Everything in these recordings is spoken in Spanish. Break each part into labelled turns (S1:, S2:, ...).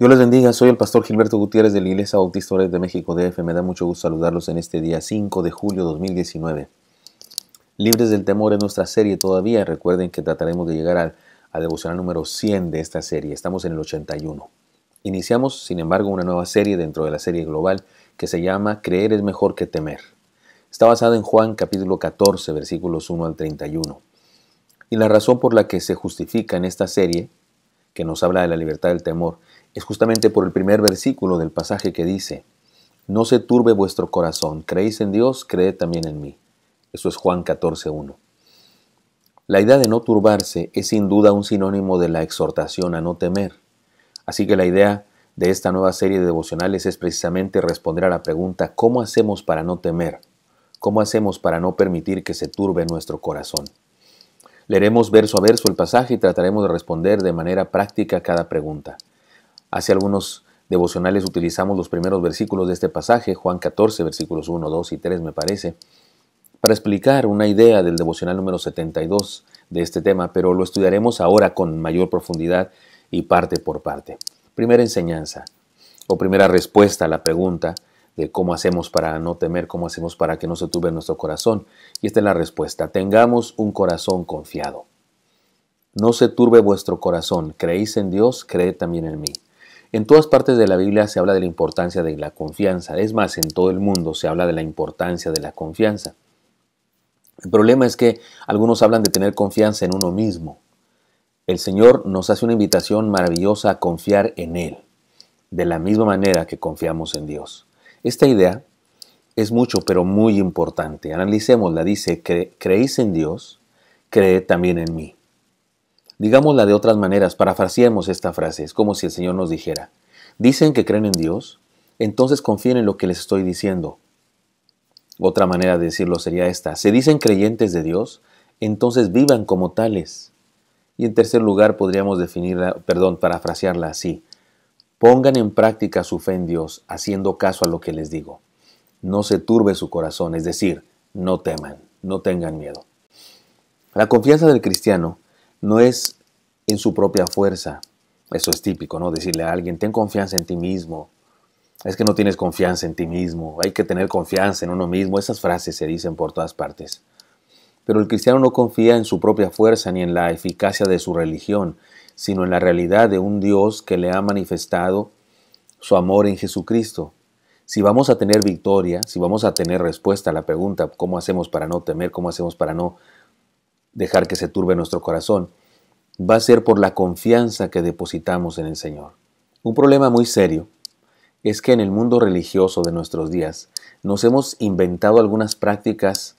S1: Dios les bendiga, soy el pastor Gilberto Gutiérrez de la Iglesia Bautista de México DF. Me da mucho gusto saludarlos en este día 5 de julio 2019. Libres del temor es nuestra serie todavía. Recuerden que trataremos de llegar al, al devocional número 100 de esta serie. Estamos en el 81. Iniciamos, sin embargo, una nueva serie dentro de la serie global que se llama Creer es mejor que temer. Está basada en Juan capítulo 14, versículos 1 al 31. Y la razón por la que se justifica en esta serie, que nos habla de la libertad del temor, es justamente por el primer versículo del pasaje que dice, no se turbe vuestro corazón, creéis en Dios, creed también en mí. Eso es Juan 14.1. La idea de no turbarse es sin duda un sinónimo de la exhortación a no temer. Así que la idea de esta nueva serie de devocionales es precisamente responder a la pregunta, ¿cómo hacemos para no temer? ¿Cómo hacemos para no permitir que se turbe nuestro corazón? Leeremos verso a verso el pasaje y trataremos de responder de manera práctica cada pregunta. Hace algunos devocionales utilizamos los primeros versículos de este pasaje, Juan 14, versículos 1, 2 y 3 me parece, para explicar una idea del devocional número 72 de este tema, pero lo estudiaremos ahora con mayor profundidad y parte por parte. Primera enseñanza o primera respuesta a la pregunta de cómo hacemos para no temer, cómo hacemos para que no se turbe nuestro corazón. Y esta es la respuesta, tengamos un corazón confiado. No se turbe vuestro corazón, creéis en Dios, creed también en mí. En todas partes de la Biblia se habla de la importancia de la confianza. Es más, en todo el mundo se habla de la importancia de la confianza. El problema es que algunos hablan de tener confianza en uno mismo. El Señor nos hace una invitación maravillosa a confiar en Él, de la misma manera que confiamos en Dios. Esta idea es mucho, pero muy importante. Analicémosla. Dice, creéis en Dios, cree también en mí. Digámosla de otras maneras, parafraseemos esta frase, es como si el Señor nos dijera, dicen que creen en Dios, entonces confíen en lo que les estoy diciendo. Otra manera de decirlo sería esta, se dicen creyentes de Dios, entonces vivan como tales. Y en tercer lugar podríamos definirla, perdón, parafrasearla así, pongan en práctica su fe en Dios, haciendo caso a lo que les digo. No se turbe su corazón, es decir, no teman, no tengan miedo. La confianza del cristiano no es en su propia fuerza. Eso es típico, ¿no? Decirle a alguien, ten confianza en ti mismo. Es que no tienes confianza en ti mismo. Hay que tener confianza en uno mismo. Esas frases se dicen por todas partes. Pero el cristiano no confía en su propia fuerza ni en la eficacia de su religión, sino en la realidad de un Dios que le ha manifestado su amor en Jesucristo. Si vamos a tener victoria, si vamos a tener respuesta a la pregunta, ¿cómo hacemos para no temer? ¿Cómo hacemos para no dejar que se turbe nuestro corazón, va a ser por la confianza que depositamos en el Señor. Un problema muy serio es que en el mundo religioso de nuestros días nos hemos inventado algunas prácticas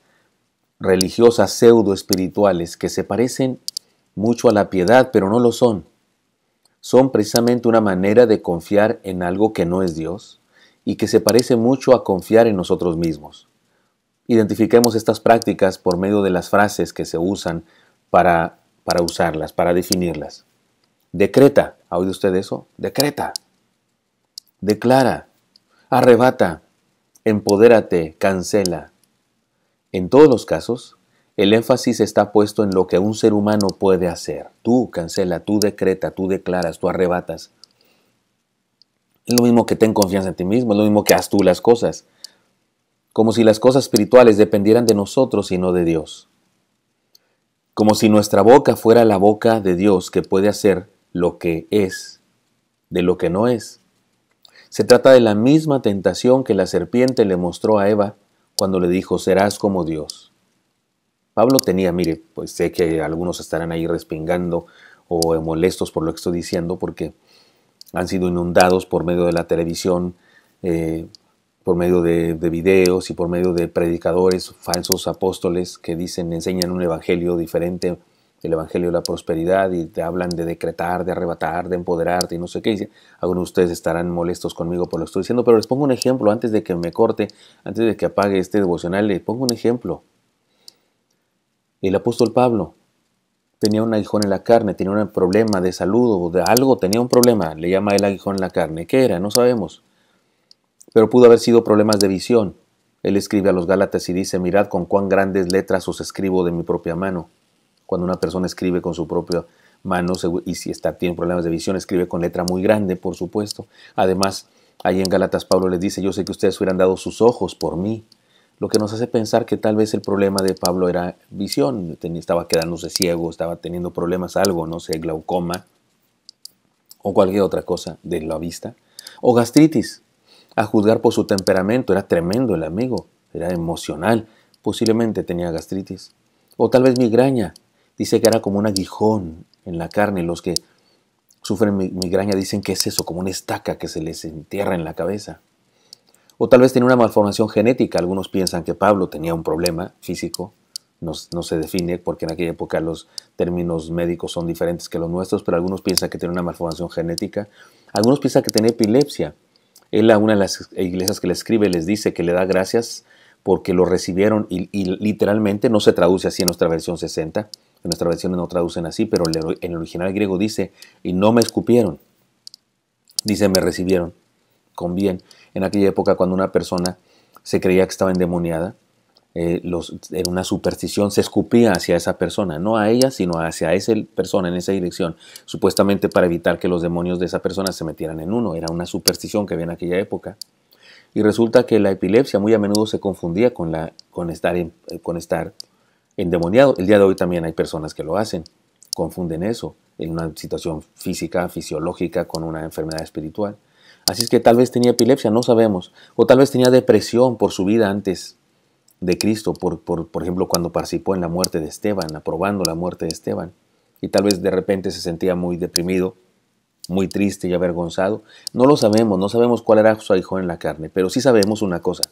S1: religiosas pseudo espirituales que se parecen mucho a la piedad, pero no lo son. Son precisamente una manera de confiar en algo que no es Dios y que se parece mucho a confiar en nosotros mismos identifiquemos estas prácticas por medio de las frases que se usan para, usarlas, para definirlas. Decreta, ¿ha oído usted eso? Decreta. Declara. Arrebata. Empodérate. Cancela. En todos los casos, el énfasis está puesto en lo que un ser humano puede hacer. Tú cancela, tú decreta, tú declaras, tú arrebatas. Es lo mismo que ten confianza en ti mismo, es lo mismo que haz tú las cosas como si las cosas espirituales dependieran de nosotros y no de Dios. Como si nuestra boca fuera la boca de Dios que puede hacer lo que es de lo que no es. Se trata de la misma tentación que la serpiente le mostró a Eva cuando le dijo, serás como Dios. Pablo tenía, mire, pues sé que algunos estarán ahí respingando o molestos por lo que estoy diciendo porque han sido inundados por medio de la televisión eh, por medio de, de, videos y por medio de predicadores, falsos apóstoles que dicen, enseñan un evangelio diferente, el evangelio de la prosperidad, y te hablan de decretar, de arrebatar, de empoderarte y no sé qué. algunos de ustedes estarán molestos conmigo por lo que estoy diciendo, pero les pongo un ejemplo antes de que me corte, antes de que apague este devocional, les pongo un ejemplo. El apóstol Pablo tenía un aguijón en la carne, tenía un problema de salud o de algo, tenía un problema, le llama el aguijón en la carne. ¿Qué era? No sabemos pero pudo haber sido problemas de visión. Él escribe a los Gálatas y dice, mirad con cuán grandes letras os escribo de mi propia mano. Cuando una persona escribe con su propia mano y si está, tiene problemas de visión, escribe con letra muy grande, por supuesto. Además, ahí en Gálatas Pablo les dice, yo sé que ustedes hubieran dado sus ojos por mí. Lo que nos hace pensar que tal vez el problema de Pablo era visión, estaba quedándose ciego, estaba teniendo problemas algo, no sé, glaucoma o cualquier otra cosa de la vista, o gastritis, a juzgar por su temperamento, era tremendo el amigo, era emocional, posiblemente tenía gastritis. O tal vez migraña, dice que era como un aguijón en la carne. Los que sufren migraña dicen que es eso, como una estaca que se les entierra en la cabeza. O tal vez tenía una malformación genética. Algunos piensan que Pablo tenía un problema físico. No, no, se define porque en aquella época los términos médicos son diferentes que los nuestros, pero algunos piensan que tenía una malformación genética. Algunos piensan que tenía epilepsia. Él a una de las iglesias que le escribe les dice que le da gracias porque lo recibieron y, y literalmente no se traduce así en nuestra versión 60. En nuestra versión no traducen así, pero en el original griego dice, y no me escupieron. Dice, me recibieron con bien. En aquella época cuando una persona se creía que estaba endemoniada, eh, en una superstición se escupía hacia esa persona, no a ella, sino hacia esa persona en esa dirección, supuestamente para evitar que los demonios de esa persona se metieran en uno. Era una superstición que había en aquella época. Y resulta que la epilepsia muy a menudo se confundía con, la, estar, eh, con estar endemoniado. El día de hoy también hay personas que lo hacen, confunden eso en una situación física, fisiológica, con una enfermedad espiritual. Así es que tal vez tenía epilepsia, no sabemos, o tal vez tenía depresión por su vida antes de Cristo, por, ejemplo, cuando participó en la muerte de Esteban, aprobando la muerte de Esteban, y tal vez de repente se sentía muy deprimido, muy triste y avergonzado. No lo sabemos, no sabemos cuál era su hijo en la carne, pero sí sabemos una cosa.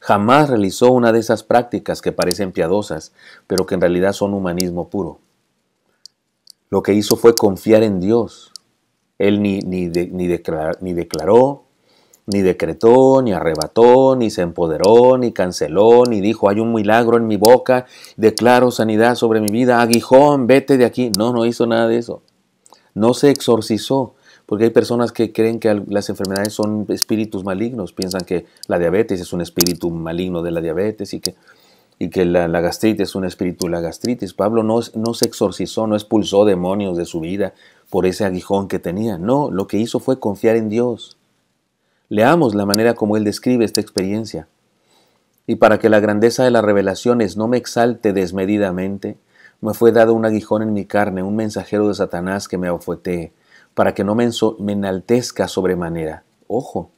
S1: Jamás realizó una de esas prácticas que parecen piadosas, pero que en realidad son humanismo puro. Lo que hizo fue confiar en Dios. Él ni, ni, ni, ni declaró, ni decretó, ni arrebató, ni se empoderó, ni canceló, ni dijo, hay un milagro en mi boca, declaro sanidad sobre mi vida, aguijón, vete de aquí. No, no hizo nada de eso. No se exorcizó, porque hay personas que creen que las enfermedades son espíritus malignos, piensan que la diabetes es un espíritu maligno de la diabetes y que, y que la, gastritis es un espíritu de la gastritis. Pablo no, no se exorcizó, no expulsó demonios de su vida por ese aguijón que tenía. No, lo que hizo fue confiar en Dios Leamos la manera como él describe esta experiencia. Y para que la grandeza de las revelaciones no me exalte desmedidamente, me fue dado un aguijón en mi carne, un mensajero de Satanás que me abofetee, para que no me, me enaltezca sobremanera. Ojo,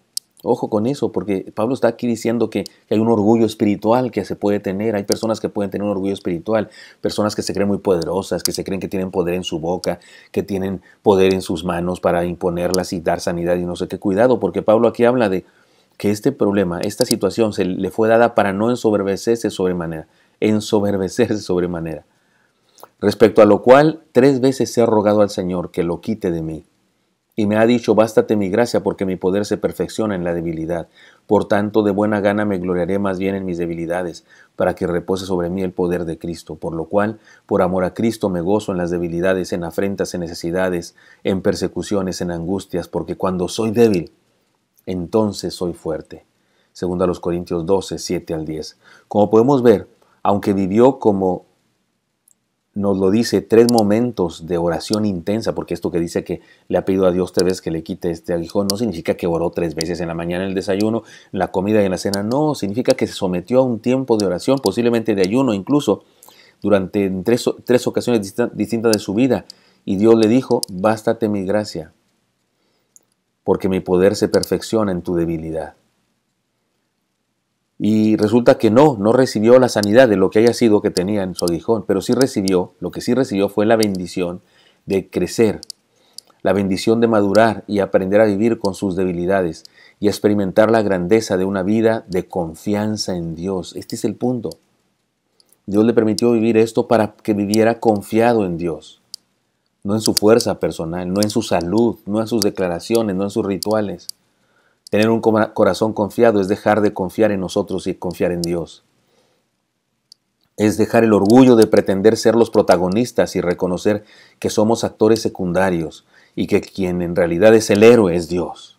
S1: Ojo con eso, porque Pablo está aquí diciendo que, hay un orgullo espiritual que se puede tener. Hay personas que pueden tener un orgullo espiritual, personas que se creen muy poderosas, que se creen que tienen poder en su boca, que tienen poder en sus manos para imponerlas y dar sanidad y no sé qué. Cuidado, porque Pablo aquí habla de que este problema, esta situación se le fue dada para no ensoberbecerse sobremanera, ensoberbecerse sobremanera. Respecto a lo cual, tres veces se ha rogado al Señor que lo quite de mí. Y me ha dicho, bástate mi gracia, porque mi poder se perfecciona en la debilidad. Por tanto, de buena gana me gloriaré más bien en mis debilidades, para que repose sobre mí el poder de Cristo. Por lo cual, por amor a Cristo me gozo en las debilidades, en afrentas, en necesidades, en persecuciones, en angustias, porque cuando soy débil, entonces soy fuerte. Segundo a los Corintios 12, 7 al 10. Como podemos ver, aunque vivió como nos lo dice, tres momentos de oración intensa, porque esto que dice que le ha pedido a Dios tres veces que le quite este aguijón, no significa que oró tres veces en la mañana, en el desayuno, en la comida y en la cena, no, significa que se sometió a un tiempo de oración, posiblemente de ayuno incluso, durante tres, tres ocasiones distintas de su vida, y Dios le dijo, bástate mi gracia, porque mi poder se perfecciona en tu debilidad y resulta que no, no recibió la sanidad de lo que haya sido que tenía en su aguijón, pero sí recibió, lo que sí recibió fue la bendición de crecer, la bendición de madurar y aprender a vivir con sus debilidades y experimentar la grandeza de una vida de confianza en Dios. Este es el punto. Dios le permitió vivir esto para que viviera confiado en Dios, no en su fuerza personal, no en su salud, no en sus declaraciones, no en sus rituales, Tener un corazón confiado es dejar de confiar en nosotros y confiar en Dios. Es dejar el orgullo de pretender ser los protagonistas y reconocer que somos actores secundarios y que quien en realidad es el héroe es Dios.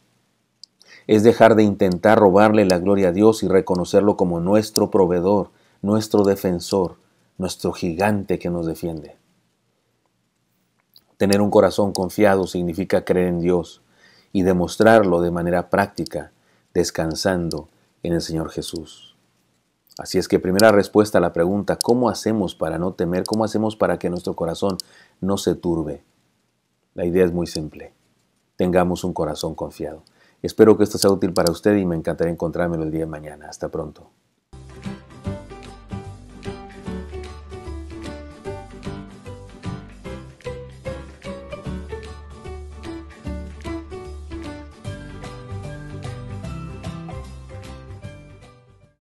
S1: Es dejar de intentar robarle la gloria a Dios y reconocerlo como nuestro proveedor, nuestro defensor, nuestro gigante que nos defiende. Tener un corazón confiado significa creer en Dios y demostrarlo de manera práctica, descansando en el Señor Jesús. Así es que primera respuesta a la pregunta, ¿cómo hacemos para no temer? ¿Cómo hacemos para que nuestro corazón no se turbe? La idea es muy simple. Tengamos un corazón confiado. Espero que esto sea útil para usted y me encantaría encontrármelo el día de mañana. Hasta pronto.